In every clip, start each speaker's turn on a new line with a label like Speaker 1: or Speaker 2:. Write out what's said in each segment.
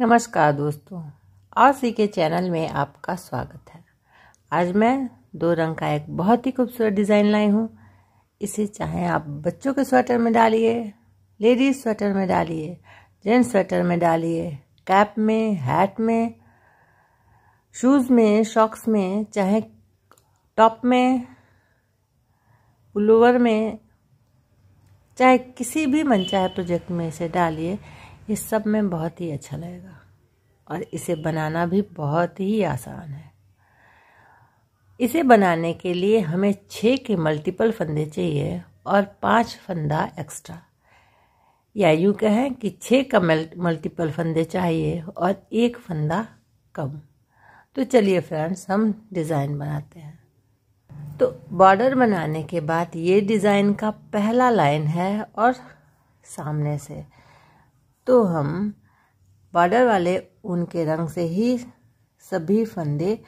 Speaker 1: नमस्कार दोस्तों सी के चैनल में आपका स्वागत है आज मैं दो रंग का एक बहुत ही खूबसूरत डिज़ाइन लाई हूँ इसे चाहे आप बच्चों के स्वेटर में डालिए लेडीज स्वेटर में डालिए जेंट्स स्वेटर में डालिए कैप में हैट में शूज़ में शॉक्स में चाहे टॉप में पुलोवर में चाहे किसी भी मनचाहे प्रोजेक्ट में इसे डालिए ये सब में बहुत ही अच्छा लगेगा और इसे बनाना भी बहुत ही आसान है इसे बनाने के लिए हमें छः के मल्टीपल फंदे चाहिए और पाँच फंदा एक्स्ट्रा या यूँ कहें कि छः का मल्टीपल फंदे चाहिए और एक फंदा कम तो चलिए फ्रेंड्स हम डिज़ाइन बनाते हैं तो बॉर्डर बनाने के बाद ये डिज़ाइन का पहला लाइन है और सामने से तो हम बॉर्डर वाले उनके रंग से ही सभी फंदे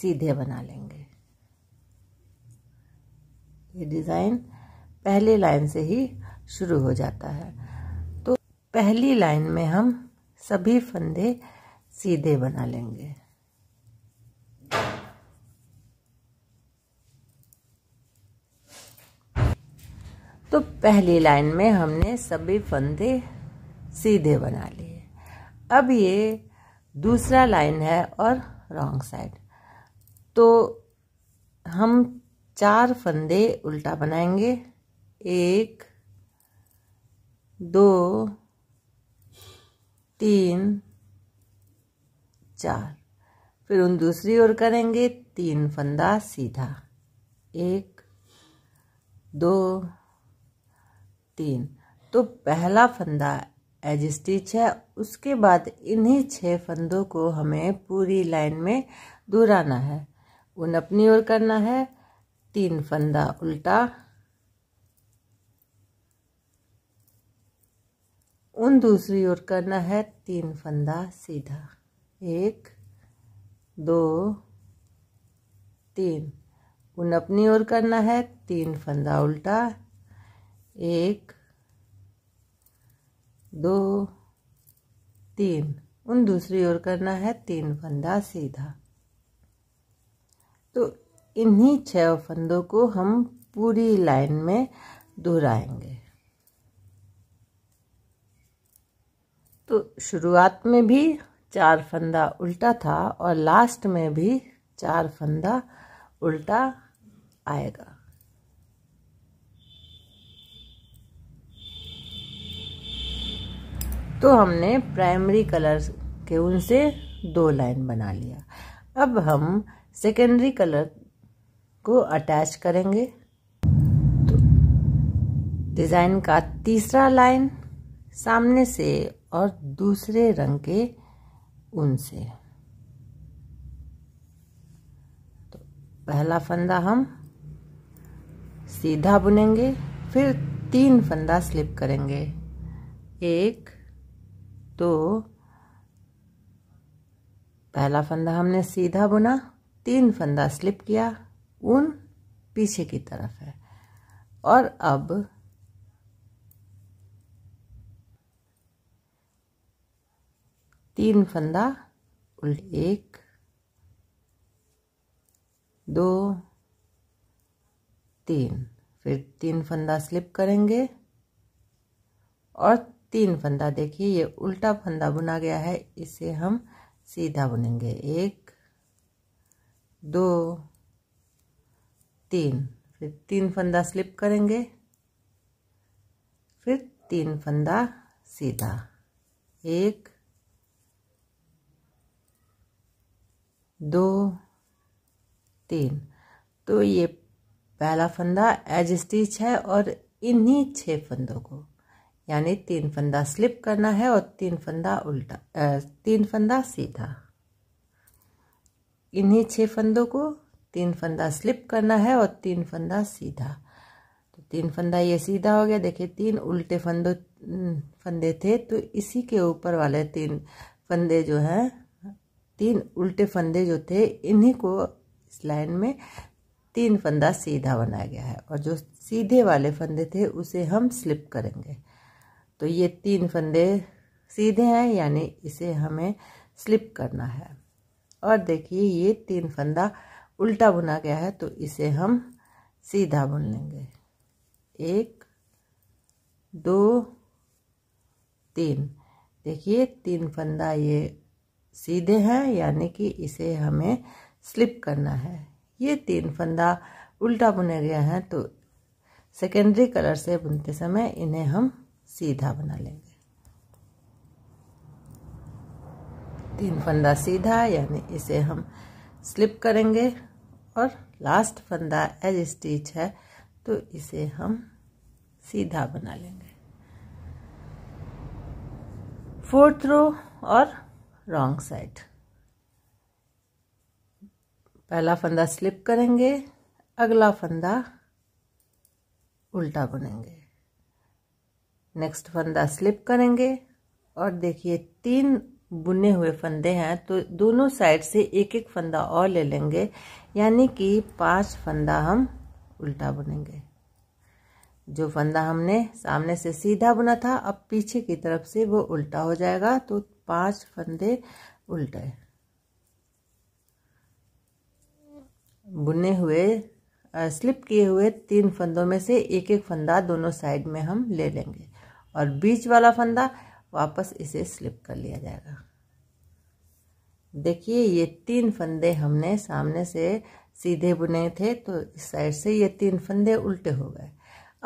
Speaker 1: सीधे बना लेंगे ये डिज़ाइन पहले लाइन से ही शुरू हो जाता है तो पहली लाइन में हम सभी फंदे सीधे बना लेंगे तो पहली लाइन में हमने सभी फंदे सीधे बना लिए अब ये दूसरा लाइन है और रॉन्ग साइड तो हम चार फंदे उल्टा बनाएंगे एक दो तीन चार फिर उन दूसरी ओर करेंगे तीन फंदा सीधा एक दो तीन तो पहला फंदा एज स्टिच है उसके बाद इन्हीं छह फंदों को हमें पूरी लाइन में दोहराना है उन अपनी ओर करना है तीन फंदा उल्टा उन दूसरी ओर करना है तीन फंदा सीधा एक दो तीन उन अपनी ओर करना है तीन फंदा उल्टा एक दो तीन उन दूसरी ओर करना है तीन फंदा सीधा तो इन्हीं छह फंदों को हम पूरी लाइन में दोहराएंगे तो शुरुआत में भी चार फंदा उल्टा था और लास्ट में भी चार फंदा उल्टा आएगा तो हमने प्राइमरी कलर के उनसे दो लाइन बना लिया अब हम सेकेंडरी कलर को अटैच करेंगे तो डिज़ाइन का तीसरा लाइन सामने से और दूसरे रंग के उनसे से तो पहला फंदा हम सीधा बुनेंगे फिर तीन फंदा स्लिप करेंगे एक तो पहला फंदा हमने सीधा बुना तीन फंदा स्लिप किया ऊन पीछे की तरफ है और अब तीन फंदा एक दो तीन फिर तीन फंदा स्लिप करेंगे और तीन फंदा देखिए ये उल्टा फंदा बुना गया है इसे हम सीधा बुनेंगे एक दो तीन फिर तीन फंदा स्लिप करेंगे फिर तीन फंदा सीधा एक दो तीन तो ये पहला फंदा एज स्टिच है और इन्हीं छह फंदों को यानी तीन फंदा स्लिप करना है और तीन फंदा उल्टा तीन फंदा सीधा इन्हीं छह फंदों को तीन फंदा स्लिप करना है और तीन फंदा सीधा तो तीन फंदा ये सीधा हो गया देखिए तीन उल्टे फंदों फंदे थे तो इसी के ऊपर वाले तीन फंदे जो हैं तीन उल्टे फंदे जो थे इन्हीं को इस लाइन में तीन फंदा सीधा बनाया गया है और जो सीधे वाले फंदे थे उसे हम स्लिप करेंगे तो ये तीन फंदे सीधे हैं यानी इसे हमें स्लिप करना है और देखिए ये तीन फंदा उल्टा बुना गया है तो इसे हम सीधा बुन लेंगे एक दो तीन देखिए तीन फंदा ये सीधे हैं यानी कि इसे हमें स्लिप करना है ये तीन फंदा उल्टा बुने गया है तो सेकेंडरी कलर से बुनते समय इन्हें हम सीधा बना लेंगे तीन फंदा सीधा यानी इसे हम स्लिप करेंगे और लास्ट फंदा एज स्टिच है तो इसे हम सीधा बना लेंगे फोर्थ रो और रॉन्ग साइड पहला फंदा स्लिप करेंगे अगला फंदा उल्टा बनेंगे नेक्स्ट फंदा स्लिप करेंगे और देखिए तीन बुने हुए फंदे हैं तो दोनों साइड से एक एक फंदा और ले लेंगे यानी कि पांच फंदा हम उल्टा बुनेंगे जो फंदा हमने सामने से सीधा बुना था अब पीछे की तरफ से वो उल्टा हो जाएगा तो पांच फंदे उल्टे बुने हुए स्लिप किए हुए तीन फंदों में से एक एक फंदा दोनों साइड में हम ले लेंगे और बीच वाला फंदा वापस इसे स्लिप कर लिया जाएगा देखिए ये तीन फंदे हमने सामने से सीधे बुने थे तो इस साइड से ये तीन फंदे उल्टे हो गए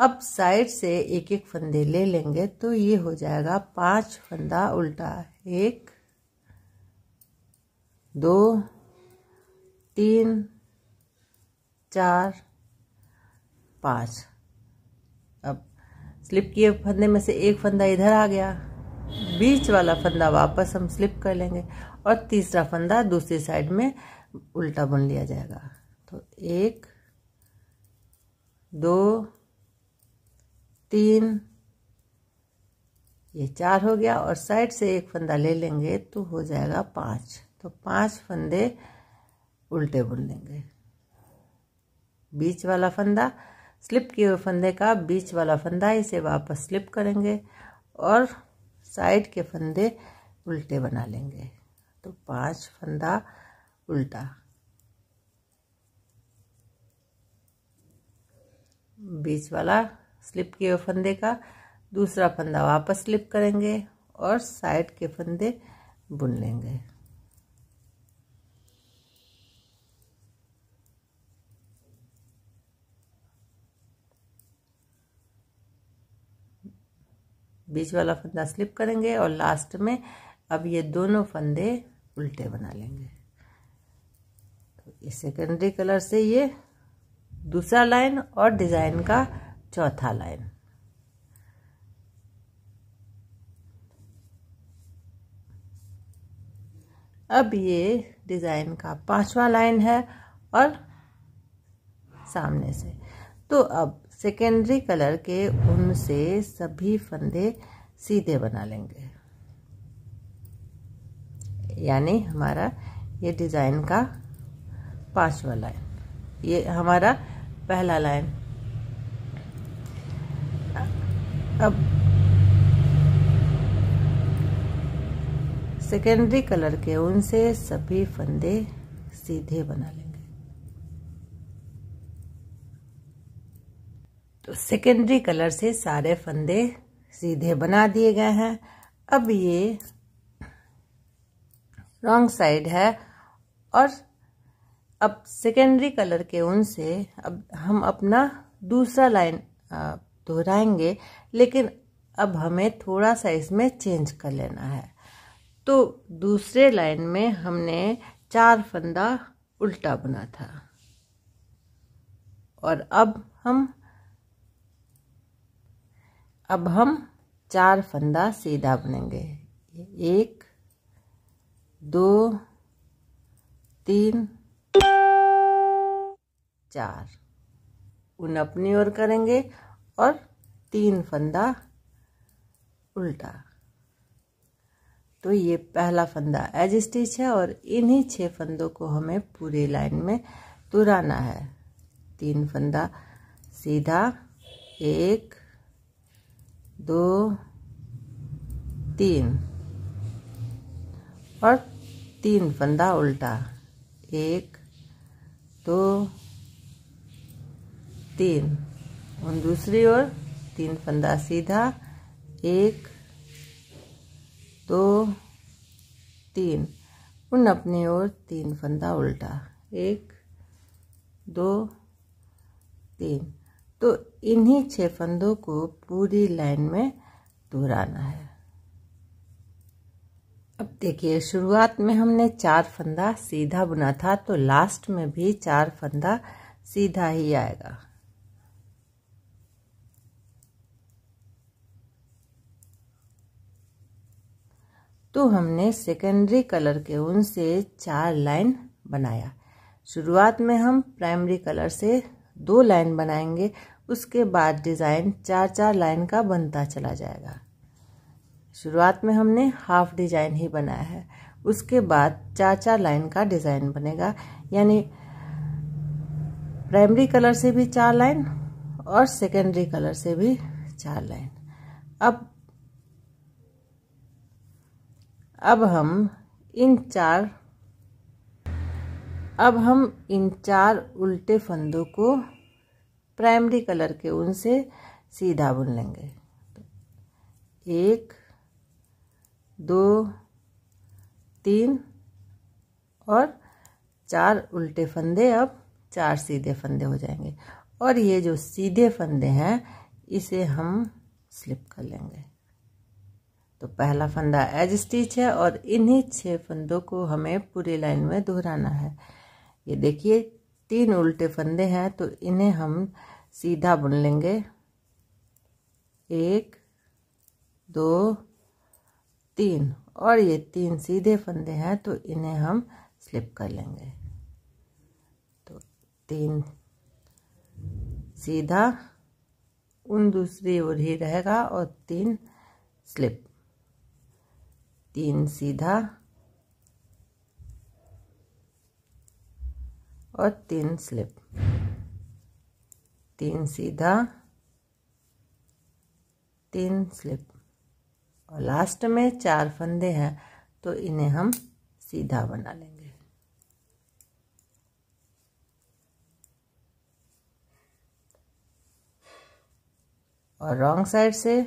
Speaker 1: अब साइड से एक एक फंदे ले लेंगे तो ये हो जाएगा पांच फंदा उल्टा एक दो तीन चार पाँच स्लिप किए फंदे में से एक फंदा इधर आ गया बीच वाला फंदा वापस हम स्लिप कर लेंगे और तीसरा फंदा दूसरी साइड में उल्टा बुन लिया जाएगा तो एक दो तीन ये चार हो गया और साइड से एक फंदा ले लेंगे तो हो जाएगा पाँच तो पांच फंदे उल्टे बुन लेंगे बीच वाला फंदा स्लिप किए हुए फंदे का बीच वाला फंदा इसे वापस स्लिप करेंगे और साइड के फंदे उल्टे बना लेंगे तो पांच फंदा उल्टा बीच वाला स्लिप किए हुए फंदे का दूसरा फंदा वापस स्लिप करेंगे और साइड के फंदे बुन लेंगे बीच वाला फंदा स्लिप करेंगे और लास्ट में अब ये दोनों फंदे उल्टे बना लेंगे तो इस सेकेंडरी कलर से ये दूसरा लाइन और डिज़ाइन का चौथा लाइन अब ये डिज़ाइन का पांचवा लाइन है और सामने से तो अब सेकेंडरी कलर के उनसे से सभी फंदे सीधे बना लेंगे यानी हमारा ये डिज़ाइन का पांचवा लाइन ये हमारा पहला लाइन अब सेकेंडरी कलर के उनसे सभी फंदे सीधे बना लें तो सेकेंडरी कलर से सारे फंदे सीधे बना दिए गए हैं अब ये रॉन्ग साइड है और अब सेकेंडरी कलर के उन से अब हम अपना दूसरा लाइन दोहराएंगे लेकिन अब हमें थोड़ा सा इसमें चेंज कर लेना है तो दूसरे लाइन में हमने चार फंदा उल्टा बना था और अब हम अब हम चार फंदा सीधा बनेंगे एक दो तीन चार उन अपनी ओर करेंगे और तीन फंदा उल्टा तो ये पहला फंदा एज स्टिच है और इन्हीं छह फंदों को हमें पूरे लाइन में तुराना है तीन फंदा सीधा एक दो तीन और तीन फंदा उल्टा एक दो तीन और दूसरी ओर तीन फंदा सीधा एक दो तीन उन अपनी ओर तीन फंदा उल्टा एक दो तीन तो इन्हीं छः फंदों को पूरी लाइन में दोहराना है अब देखिए शुरुआत में हमने चार फंदा सीधा बुना था तो लास्ट में भी चार फंदा सीधा ही आएगा तो हमने सेकेंडरी कलर के उन से चार लाइन बनाया शुरुआत में हम प्राइमरी कलर से दो लाइन बनाएंगे उसके बाद डिज़ाइन चार चार लाइन का बनता चला जाएगा शुरुआत में हमने हाफ डिजाइन ही बनाया है उसके बाद चार चार लाइन का डिज़ाइन बनेगा यानी प्राइमरी कलर से भी चार लाइन और सेकेंडरी कलर से भी चार लाइन अब अब हम इन चार अब हम इन चार उल्टे फंदों को प्राइमरी कलर के ऊन से सीधा बुन लेंगे एक दो तीन और चार उल्टे फंदे अब चार सीधे फंदे हो जाएंगे और ये जो सीधे फंदे हैं इसे हम स्लिप कर लेंगे तो पहला फंदा एज स्टिच है और इन्हीं छः फंदों को हमें पूरी लाइन में दोहराना है ये देखिए तीन उल्टे फंदे हैं तो इन्हें हम सीधा बुन लेंगे एक दो तीन और ये तीन सीधे फंदे हैं तो इन्हें हम स्लिप कर लेंगे तो तीन सीधा उन दूसरी ओर ही रहेगा और तीन स्लिप तीन सीधा और तीन स्लिप तीन सीधा तीन स्लिप और लास्ट में चार फंदे हैं तो इन्हें हम सीधा बना लेंगे और रॉन्ग साइड से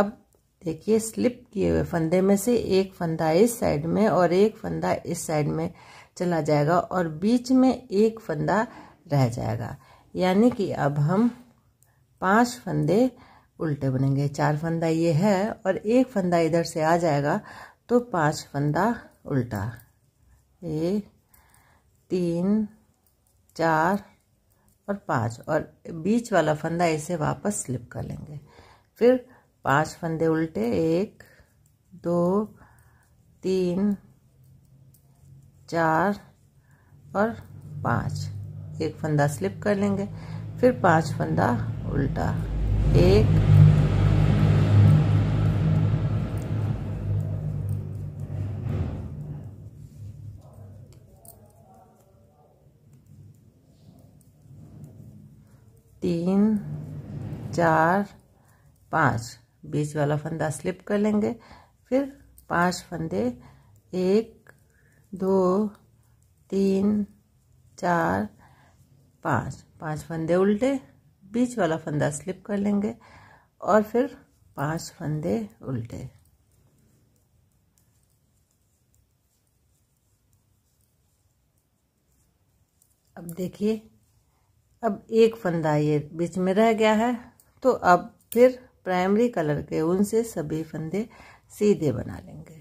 Speaker 1: अब देखिए स्लिप किए हुए फंदे में से एक फंदा इस साइड में और एक फंदा इस साइड में चला जाएगा और बीच में एक फंदा रह जाएगा यानी कि अब हम पांच फंदे उल्टे बनेंगे चार फंदा ये है और एक फंदा इधर से आ जाएगा तो पांच फंदा उल्टा एक तीन चार और पाँच और बीच वाला फंदा इसे वापस स्लिप कर लेंगे फिर पांच फंदे उल्टे एक दो तीन चार और पाँच एक फंदा स्लिप कर लेंगे फिर पांच फंदा उल्टा एक तीन चार पाँच बीच वाला फंदा स्लिप कर लेंगे फिर पांच फंदे एक दो तीन चार पाँच पांच फंदे उल्टे बीच वाला फंदा स्लिप कर लेंगे और फिर पांच फंदे उल्टे अब देखिए अब एक फंदा ये बीच में रह गया है तो अब फिर प्राइमरी कलर के ऊन से सभी फंदे सीधे बना लेंगे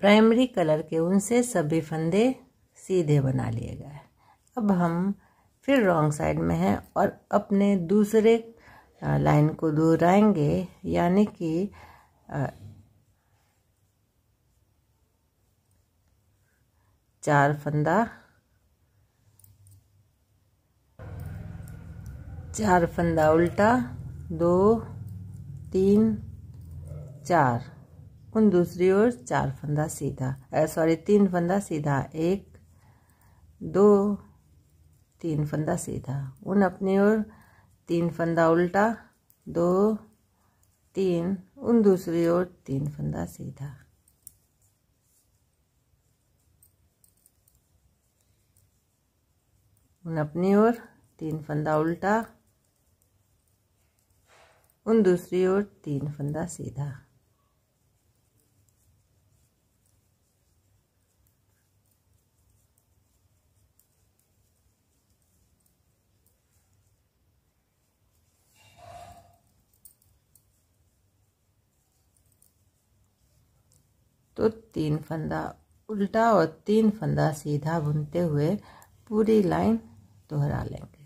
Speaker 1: प्राइमरी कलर के ऊन से सभी फंदे सीधे बना लिए गए अब हम फिर रॉन्ग साइड में हैं और अपने दूसरे लाइन को दोहराएंगे यानी कि चार फंदा चार फंदा उल्टा दो तीन चार उन दूसरी ओर चार फंदा सीधा सॉरी तीन फंदा सीधा एक दो तीन फंदा सीधा उन अपनी ओर तीन फंदा उल्टा दो तीन उन दूसरी ओर तीन फंदा सीधा उन अपनी ओर तीन फंदा उल्टा उन दूसरी ओर तीन फंदा सीधा तो तीन फंदा उल्टा और तीन फंदा सीधा बुनते हुए पूरी लाइन दोहरा लेंगे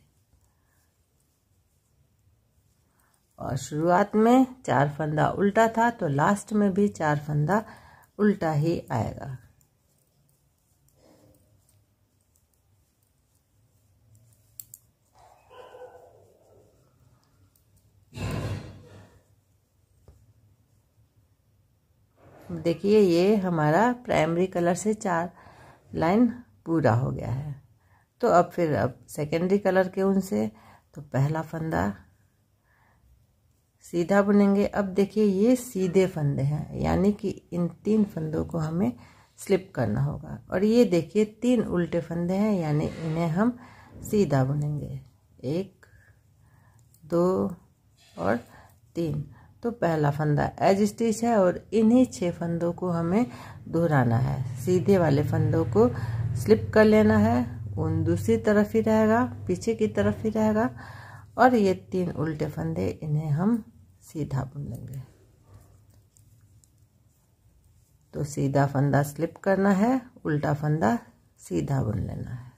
Speaker 1: और शुरुआत में चार फंदा उल्टा था तो लास्ट में भी चार फंदा उल्टा ही आएगा देखिए ये हमारा प्राइमरी कलर से चार लाइन पूरा हो गया है तो अब फिर अब सेकेंडरी कलर के उनसे तो पहला फंदा सीधा बुनेंगे अब देखिए ये सीधे फंदे हैं यानी कि इन तीन फंदों को हमें स्लिप करना होगा और ये देखिए तीन उल्टे फंदे हैं यानी इन्हें हम सीधा बुनेंगे एक दो और तीन तो पहला फंदा एज स्टिच है और इन्हीं छह फंदों को हमें दोहराना है सीधे वाले फंदों को स्लिप कर लेना है उन दूसरी तरफ ही रहेगा पीछे की तरफ ही रहेगा और ये तीन उल्टे फंदे इन्हें हम सीधा बुन लेंगे तो सीधा फंदा स्लिप करना है उल्टा फंदा सीधा बुन लेना है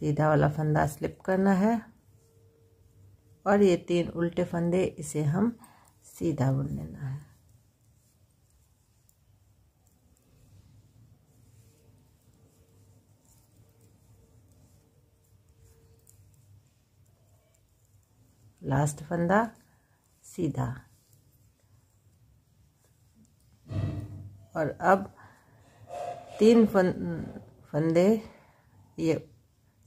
Speaker 1: सीधा वाला फंदा स्लिप करना है और ये तीन उल्टे फंदे इसे हम सीधा बुन लेना है लास्ट फंदा सीधा और अब तीन फंदे ये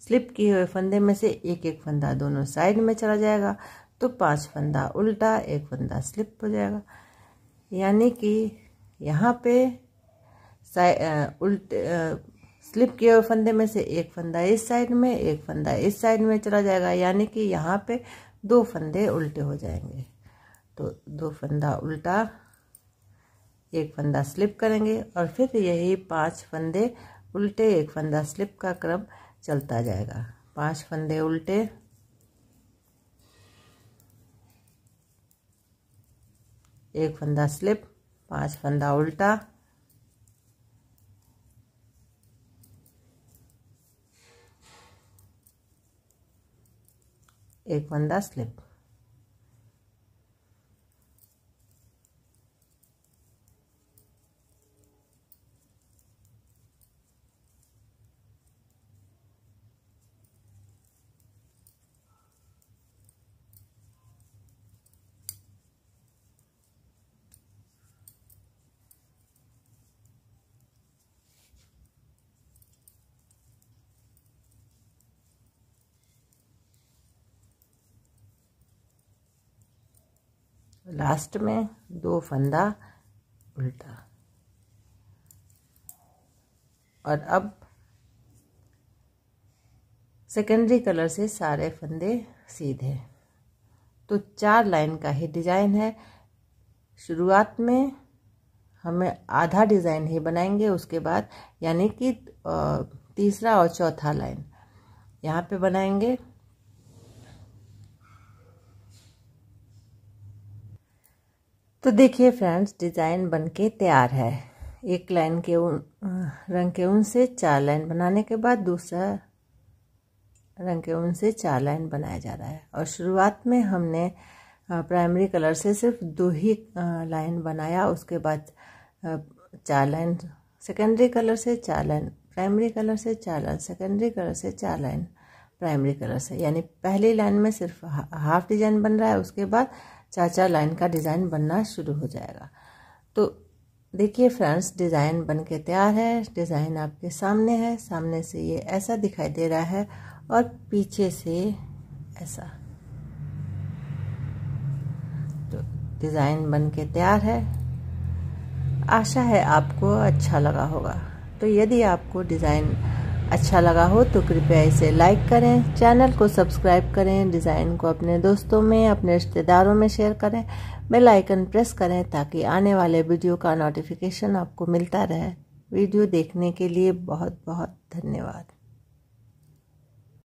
Speaker 1: स्लिप किए हुए फंदे में से एक एक फंदा दोनों साइड में चला जाएगा तो पांच फंदा उल्टा एक फंदा स्लिप हो जाएगा यानी कि यहाँ पे उल्ट स्लिप किए हुए फंदे में से एक फंदा इस साइड में एक फंदा इस साइड में चला जाएगा यानी कि यहाँ पे दो फंदे उल्टे हो जाएंगे तो दो फंदा उल्टा एक फंदा स्लिप करेंगे और फिर यही पांच फंदे उल्टे एक फंदा स्लिप का क्रम चलता जाएगा पांच फंदे उल्टे एक फंदा स्लिप पांच फंदा उल्टा एक फंदा स्लिप लास्ट में दो फंदा उल्टा और अब सेकेंडरी कलर से सारे फंदे सीधे तो चार लाइन का ही डिज़ाइन है शुरुआत में हमें आधा डिज़ाइन ही बनाएंगे उसके बाद यानी कि तीसरा और चौथा लाइन यहाँ पे बनाएंगे तो देखिए फ्रेंड्स डिज़ाइन बनके तैयार है एक लाइन के उन रंग के ऊन से चार लाइन बनाने के बाद दूसरा रंग के ऊन से चार लाइन बनाया जा रहा है और शुरुआत में हमने प्राइमरी कलर से सिर्फ दो ही लाइन बनाया उसके बाद चार लाइन सेकेंडरी कलर से चार लाइन प्राइमरी कलर से चार लाइन सेकेंडरी कलर से चार लाइन प्राइमरी कलर से यानी पहली लाइन में सिर्फ हाफ डिजाइन बन रहा है उसके बाद चार चार लाइन का डिज़ाइन बनना शुरू हो जाएगा तो देखिए फ्रेंड्स डिज़ाइन बन के तैयार है डिज़ाइन आपके सामने है सामने से ये ऐसा दिखाई दे रहा है और पीछे से ऐसा तो डिज़ाइन बन के तैयार है आशा है आपको अच्छा लगा होगा तो यदि आपको डिज़ाइन अच्छा लगा हो तो कृपया इसे लाइक करें चैनल को सब्सक्राइब करें डिज़ाइन को अपने दोस्तों में अपने रिश्तेदारों में शेयर करें बेल आइकन प्रेस करें ताकि आने वाले वीडियो का नोटिफिकेशन आपको मिलता रहे वीडियो देखने के लिए बहुत बहुत धन्यवाद